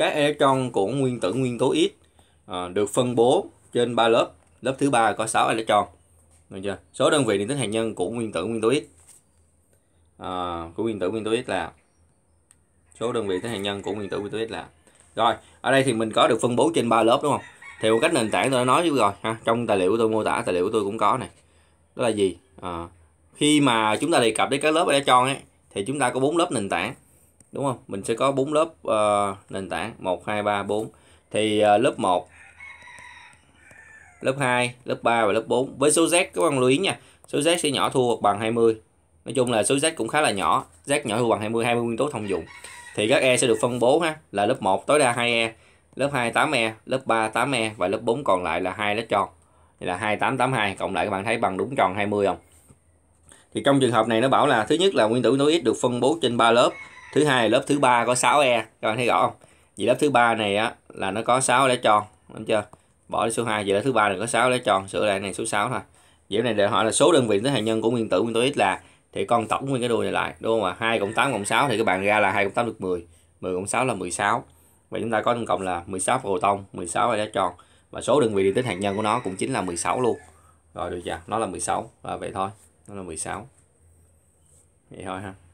các electron của nguyên tử nguyên tố ít à, ờ, được phân bố trên ba lớp lớp thứ ba có 6 electron được chưa số đơn vị điện tích hạt nhân của nguyên tử nguyên tố ít à, ờ, của nguyên tử nguyên tố ít là số đơn vị điện tích hạt nhân của nguyên tử nguyên tố ít là rồi ở đây thì mình có được phân bố trên ba lớp đúng không thì một cách nền tảng tôi đã nói với rồi ha trong tài liệu tôi mô tả tài liệu tôi cũng có này đó là gì à, khi mà chúng ta đề cập đến các lớp electron ấy thì chúng ta có bốn lớp nền tảng đúng không mình sẽ có bốn lớp uh, nền tảng 1 2 3 4 thì uh, lớp 1 lớp 2 lớp 3 và lớp 4 với số Z các bạn lưu ý nha số Z sẽ nhỏ thua hoặc bằng 20 Nói chung là số Z cũng khá là nhỏ Z nhỏ thua bằng 20 20 nguyên tố thông dụng thì các E sẽ được phân bố ha là lớp 1 tối đa 2 E lớp 2 8 E lớp 3 8 E và lớp 4 còn lại là hai lớp tròn thì là 2882 cộng lại các bạn thấy bằng đúng tròn 20 không thì trong trường hợp này nó bảo là thứ nhất là nguyên tử nối ít được phân bố trên 3 lớp thứ hai lớp thứ ba có 6 e các bạn thấy rõ không vì lớp thứ ba này á là nó có 6 lá tròn đúng chưa bỏ đi số 2 vậy lớp thứ ba này có 6 lá tròn sửa lại này số 6 thôi vậy này để hỏi là số đơn vị tới hạt nhân của nguyên tử nguyên tố x là thì con tổng nguyên cái đuôi này lại đúng không ạ 2 cộng 8 cộng 6 thì các bạn ra là 2 cộng 8 được 10 10 cộng 6 là 16 vậy chúng ta có tổng cộng là 16 proton 16 lá tròn và số đơn vị điện tích hạt nhân của nó cũng chính là 16 luôn rồi được chưa nó là 16 và vậy thôi nó là 16 vậy thôi ha